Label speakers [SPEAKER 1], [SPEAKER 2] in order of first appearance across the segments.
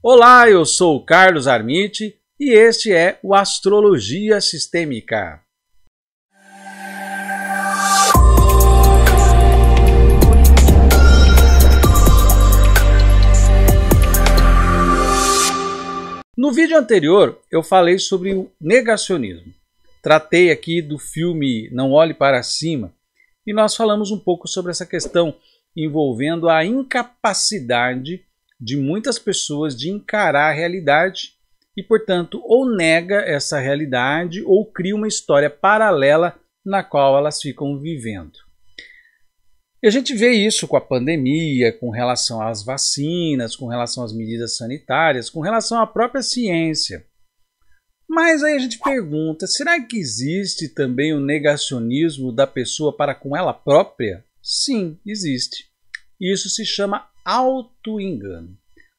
[SPEAKER 1] Olá, eu sou o Carlos Armite e este é o Astrologia Sistêmica. No vídeo anterior, eu falei sobre o negacionismo. Tratei aqui do filme Não Olhe Para Cima e nós falamos um pouco sobre essa questão envolvendo a incapacidade de muitas pessoas de encarar a realidade e, portanto, ou nega essa realidade ou cria uma história paralela na qual elas ficam vivendo. E a gente vê isso com a pandemia, com relação às vacinas, com relação às medidas sanitárias, com relação à própria ciência. Mas aí a gente pergunta: será que existe também o negacionismo da pessoa para com ela própria? Sim, existe. Isso se chama auto-engano.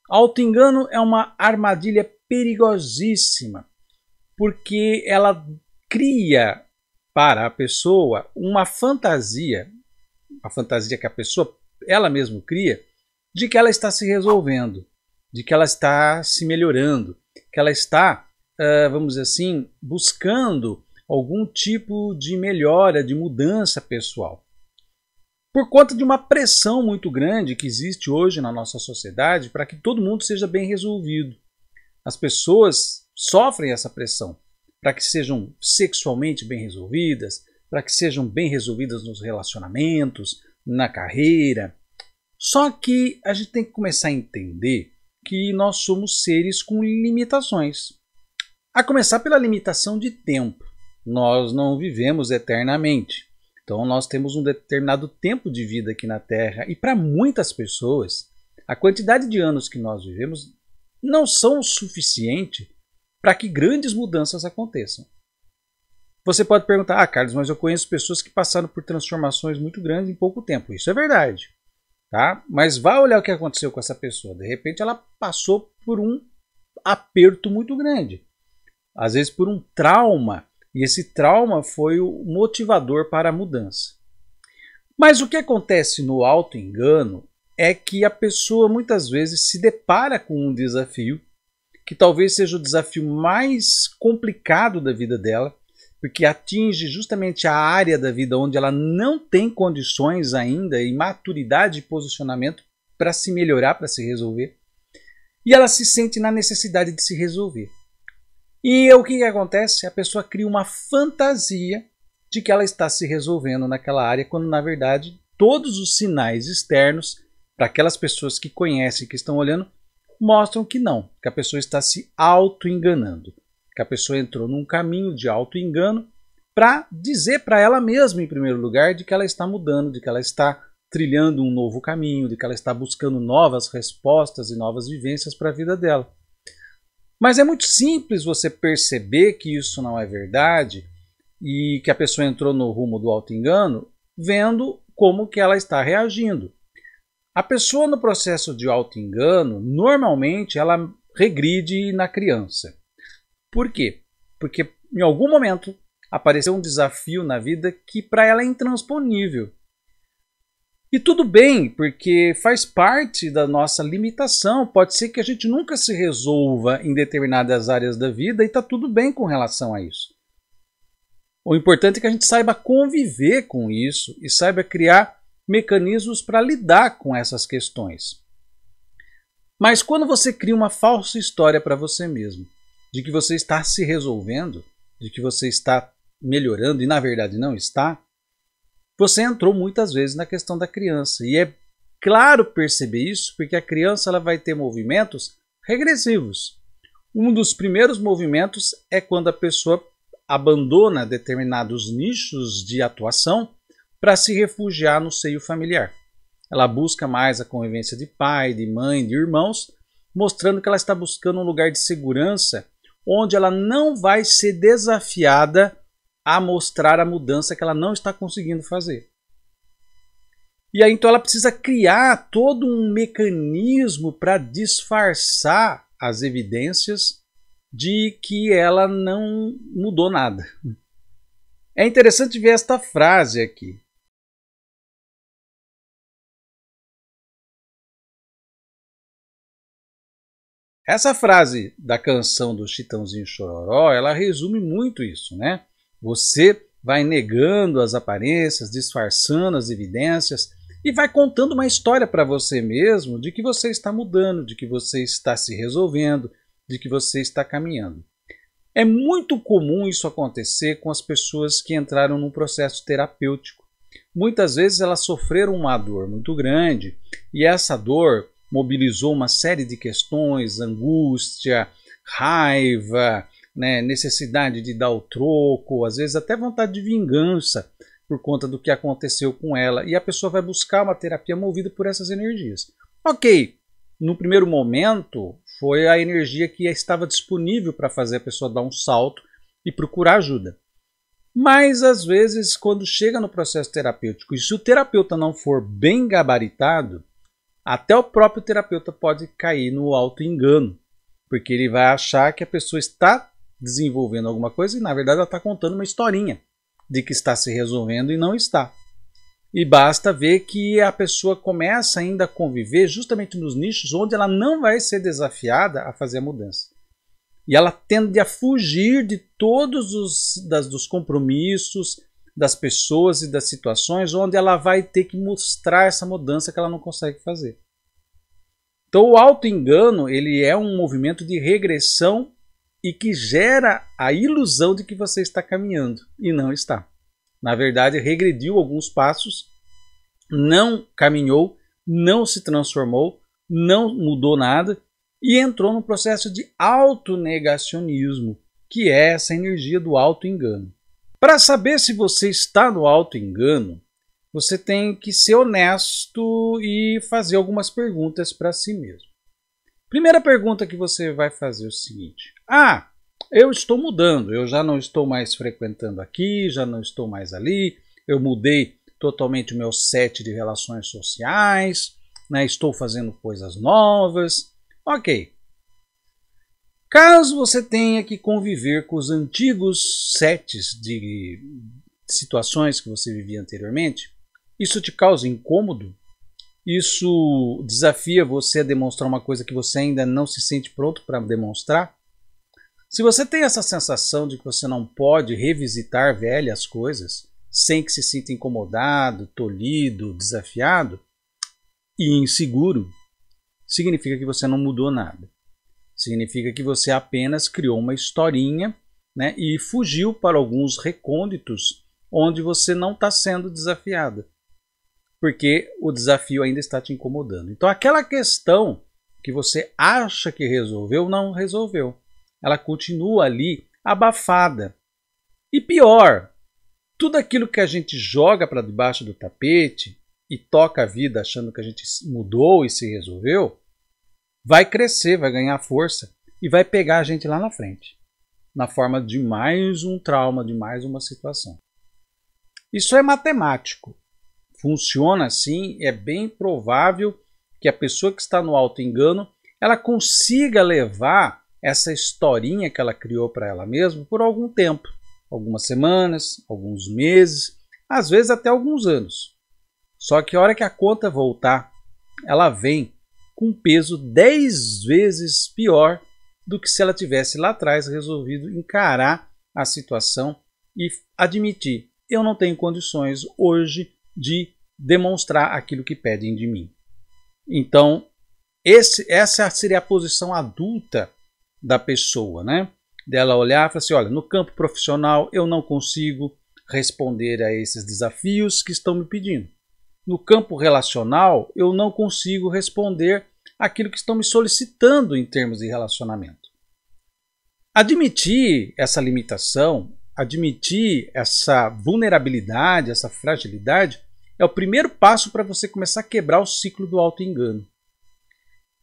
[SPEAKER 1] Auto-engano é uma armadilha perigosíssima, porque ela cria para a pessoa uma fantasia, a fantasia que a pessoa ela mesma cria, de que ela está se resolvendo, de que ela está se melhorando, que ela está, vamos dizer assim, buscando algum tipo de melhora, de mudança pessoal por conta de uma pressão muito grande que existe hoje na nossa sociedade para que todo mundo seja bem resolvido. As pessoas sofrem essa pressão para que sejam sexualmente bem resolvidas, para que sejam bem resolvidas nos relacionamentos, na carreira. Só que a gente tem que começar a entender que nós somos seres com limitações. A começar pela limitação de tempo. Nós não vivemos eternamente. Então nós temos um determinado tempo de vida aqui na Terra e para muitas pessoas a quantidade de anos que nós vivemos não são o suficiente para que grandes mudanças aconteçam. Você pode perguntar, ah, Carlos, mas eu conheço pessoas que passaram por transformações muito grandes em pouco tempo. Isso é verdade, tá? Mas vá olhar o que aconteceu com essa pessoa. De repente, ela passou por um aperto muito grande, às vezes por um trauma e esse trauma foi o motivador para a mudança. Mas o que acontece no auto-engano é que a pessoa muitas vezes se depara com um desafio que talvez seja o desafio mais complicado da vida dela, porque atinge justamente a área da vida onde ela não tem condições ainda e maturidade e posicionamento para se melhorar, para se resolver. E ela se sente na necessidade de se resolver. E o que acontece? A pessoa cria uma fantasia de que ela está se resolvendo naquela área, quando na verdade todos os sinais externos, para aquelas pessoas que conhecem, que estão olhando, mostram que não, que a pessoa está se auto-enganando, que a pessoa entrou num caminho de auto-engano para dizer para ela mesma, em primeiro lugar, de que ela está mudando, de que ela está trilhando um novo caminho, de que ela está buscando novas respostas e novas vivências para a vida dela. Mas é muito simples você perceber que isso não é verdade e que a pessoa entrou no rumo do auto-engano vendo como que ela está reagindo. A pessoa no processo de auto-engano, normalmente ela regride na criança. Por quê? Porque em algum momento apareceu um desafio na vida que para ela é intransponível. E tudo bem, porque faz parte da nossa limitação. Pode ser que a gente nunca se resolva em determinadas áreas da vida e está tudo bem com relação a isso. O importante é que a gente saiba conviver com isso e saiba criar mecanismos para lidar com essas questões. Mas quando você cria uma falsa história para você mesmo, de que você está se resolvendo, de que você está melhorando e na verdade não está, você entrou muitas vezes na questão da criança e é claro perceber isso porque a criança ela vai ter movimentos regressivos. Um dos primeiros movimentos é quando a pessoa abandona determinados nichos de atuação para se refugiar no seio familiar. Ela busca mais a convivência de pai, de mãe, de irmãos, mostrando que ela está buscando um lugar de segurança onde ela não vai ser desafiada a mostrar a mudança que ela não está conseguindo fazer. E aí então ela precisa criar todo um mecanismo para disfarçar as evidências de que ela não mudou nada. É interessante ver esta frase aqui. Essa frase da canção do Chitãozinho Chororó, ela resume muito isso, né? Você vai negando as aparências, disfarçando as evidências e vai contando uma história para você mesmo de que você está mudando, de que você está se resolvendo, de que você está caminhando. É muito comum isso acontecer com as pessoas que entraram num processo terapêutico. Muitas vezes elas sofreram uma dor muito grande e essa dor mobilizou uma série de questões, angústia, raiva, né, necessidade de dar o troco, às vezes até vontade de vingança por conta do que aconteceu com ela. E a pessoa vai buscar uma terapia movida por essas energias. Ok, no primeiro momento foi a energia que estava disponível para fazer a pessoa dar um salto e procurar ajuda. Mas às vezes, quando chega no processo terapêutico e se o terapeuta não for bem gabaritado, até o próprio terapeuta pode cair no auto engano, porque ele vai achar que a pessoa está desenvolvendo alguma coisa e na verdade ela está contando uma historinha de que está se resolvendo e não está. E basta ver que a pessoa começa ainda a conviver justamente nos nichos onde ela não vai ser desafiada a fazer a mudança. E ela tende a fugir de todos os das, dos compromissos, das pessoas e das situações onde ela vai ter que mostrar essa mudança que ela não consegue fazer. Então o auto-engano ele é um movimento de regressão e que gera a ilusão de que você está caminhando e não está. Na verdade, regrediu alguns passos, não caminhou, não se transformou, não mudou nada e entrou no processo de autonegacionismo, que é essa energia do auto-engano. Para saber se você está no auto-engano, você tem que ser honesto e fazer algumas perguntas para si mesmo. Primeira pergunta que você vai fazer é o seguinte: Ah, eu estou mudando, eu já não estou mais frequentando aqui, já não estou mais ali, eu mudei totalmente o meu set de relações sociais, né? estou fazendo coisas novas. Ok. Caso você tenha que conviver com os antigos sets de situações que você vivia anteriormente, isso te causa incômodo? Isso desafia você a demonstrar uma coisa que você ainda não se sente pronto para demonstrar? Se você tem essa sensação de que você não pode revisitar velhas coisas sem que se sinta incomodado, tolhido, desafiado e inseguro, significa que você não mudou nada. Significa que você apenas criou uma historinha né, e fugiu para alguns recônditos onde você não está sendo desafiado porque o desafio ainda está te incomodando. Então, aquela questão que você acha que resolveu, não resolveu. Ela continua ali abafada. E pior, tudo aquilo que a gente joga para debaixo do tapete e toca a vida achando que a gente mudou e se resolveu, vai crescer, vai ganhar força e vai pegar a gente lá na frente, na forma de mais um trauma, de mais uma situação. Isso é matemático funciona assim, é bem provável que a pessoa que está no alto engano ela consiga levar essa historinha que ela criou para ela mesma por algum tempo, algumas semanas, alguns meses, às vezes até alguns anos. Só que a hora que a conta voltar, ela vem com peso 10 vezes pior do que se ela tivesse lá atrás resolvido encarar a situação e admitir: eu não tenho condições hoje de demonstrar aquilo que pedem de mim. Então, esse, essa seria a posição adulta da pessoa, né? Dela olhar e falar assim: olha, no campo profissional eu não consigo responder a esses desafios que estão me pedindo. No campo relacional eu não consigo responder aquilo que estão me solicitando em termos de relacionamento. Admitir essa limitação admitir essa vulnerabilidade, essa fragilidade, é o primeiro passo para você começar a quebrar o ciclo do auto-engano.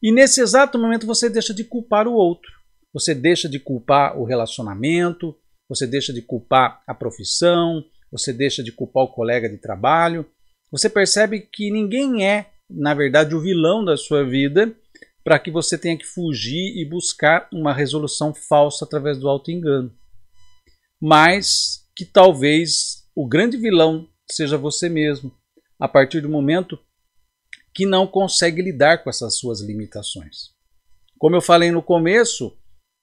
[SPEAKER 1] E nesse exato momento você deixa de culpar o outro, você deixa de culpar o relacionamento, você deixa de culpar a profissão, você deixa de culpar o colega de trabalho. Você percebe que ninguém é, na verdade, o vilão da sua vida para que você tenha que fugir e buscar uma resolução falsa através do auto-engano mas que talvez o grande vilão seja você mesmo, a partir do momento que não consegue lidar com essas suas limitações. Como eu falei no começo,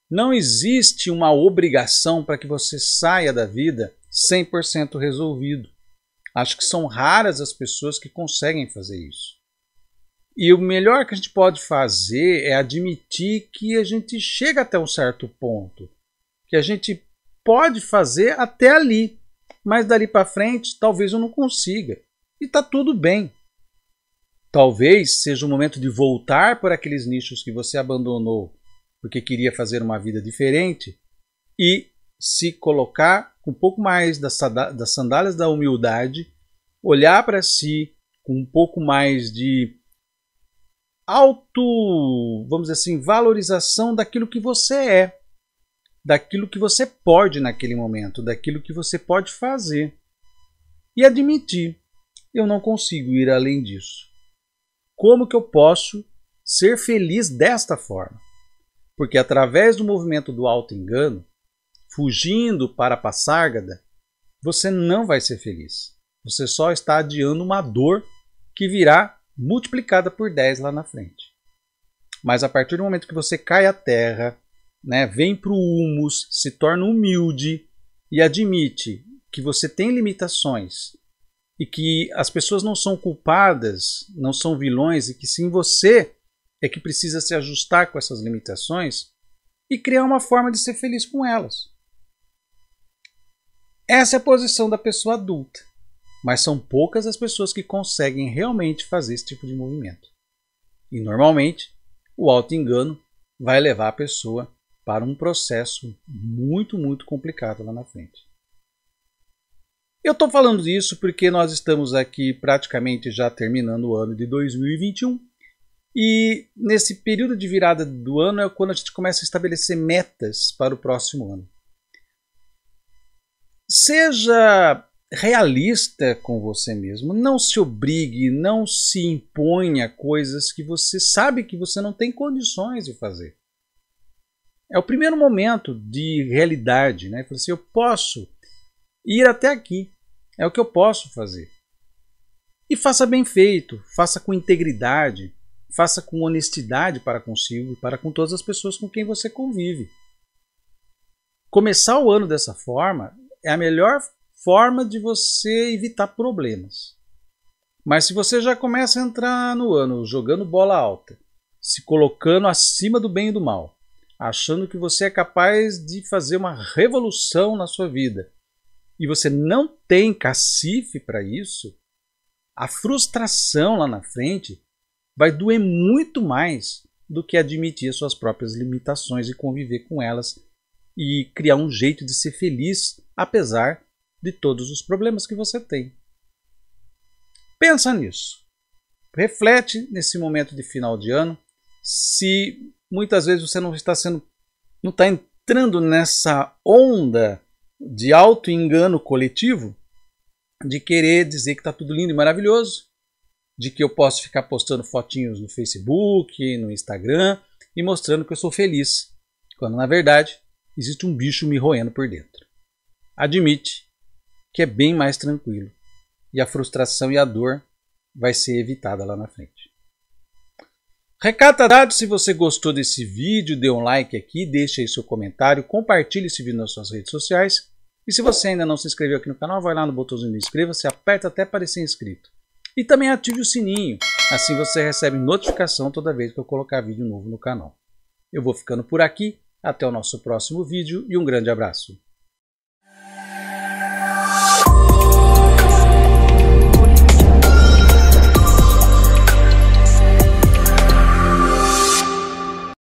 [SPEAKER 1] não existe uma obrigação para que você saia da vida 100% resolvido. Acho que são raras as pessoas que conseguem fazer isso. E o melhor que a gente pode fazer é admitir que a gente chega até um certo ponto, que a gente pode fazer até ali, mas dali para frente talvez eu não consiga. E está tudo bem. Talvez seja o momento de voltar por aqueles nichos que você abandonou porque queria fazer uma vida diferente e se colocar com um pouco mais das sandálias da humildade, olhar para si com um pouco mais de auto, vamos dizer assim, valorização daquilo que você é daquilo que você pode naquele momento, daquilo que você pode fazer. E admitir: eu não consigo ir além disso. Como que eu posso ser feliz desta forma? Porque através do movimento do auto-engano, fugindo para a passárgada, você não vai ser feliz. Você só está adiando uma dor que virá multiplicada por 10 lá na frente. Mas a partir do momento que você cai à terra, né, vem para o humus, se torna humilde e admite que você tem limitações e que as pessoas não são culpadas, não são vilões e que sim você é que precisa se ajustar com essas limitações e criar uma forma de ser feliz com elas. Essa é a posição da pessoa adulta, mas são poucas as pessoas que conseguem realmente fazer esse tipo de movimento. E normalmente, o auto-engano vai levar a pessoa para um processo muito, muito complicado lá na frente. Eu estou falando disso porque nós estamos aqui praticamente já terminando o ano de 2021 e nesse período de virada do ano é quando a gente começa a estabelecer metas para o próximo ano. Seja realista com você mesmo, não se obrigue, não se imponha coisas que você sabe que você não tem condições de fazer. É o primeiro momento de realidade, né? Falei assim, eu posso ir até aqui, é o que eu posso fazer. E faça bem feito, faça com integridade, faça com honestidade para consigo e para com todas as pessoas com quem você convive. Começar o ano dessa forma é a melhor forma de você evitar problemas. Mas se você já começa a entrar no ano jogando bola alta, se colocando acima do bem e do mal, achando que você é capaz de fazer uma revolução na sua vida e você não tem cacife para isso, a frustração lá na frente vai doer muito mais do que admitir suas próprias limitações e conviver com elas e criar um jeito de ser feliz apesar de todos os problemas que você tem. Pensa nisso. Reflete nesse momento de final de ano se muitas vezes você não está sendo, não está entrando nessa onda de auto engano coletivo de querer dizer que está tudo lindo e maravilhoso, de que eu posso ficar postando fotinhos no Facebook, no Instagram e mostrando que eu sou feliz, quando na verdade existe um bicho me roendo por dentro. Admite que é bem mais tranquilo e a frustração e a dor vai ser evitada lá na frente. Recata dados se você gostou desse vídeo, dê um like aqui, deixe aí seu comentário, compartilhe esse vídeo nas suas redes sociais. E se você ainda não se inscreveu aqui no canal, vai lá no botãozinho de inscreva-se, aperta até parecer inscrito. E também ative o sininho, assim você recebe notificação toda vez que eu colocar vídeo novo no canal. Eu vou ficando por aqui, até o nosso próximo vídeo e um grande abraço.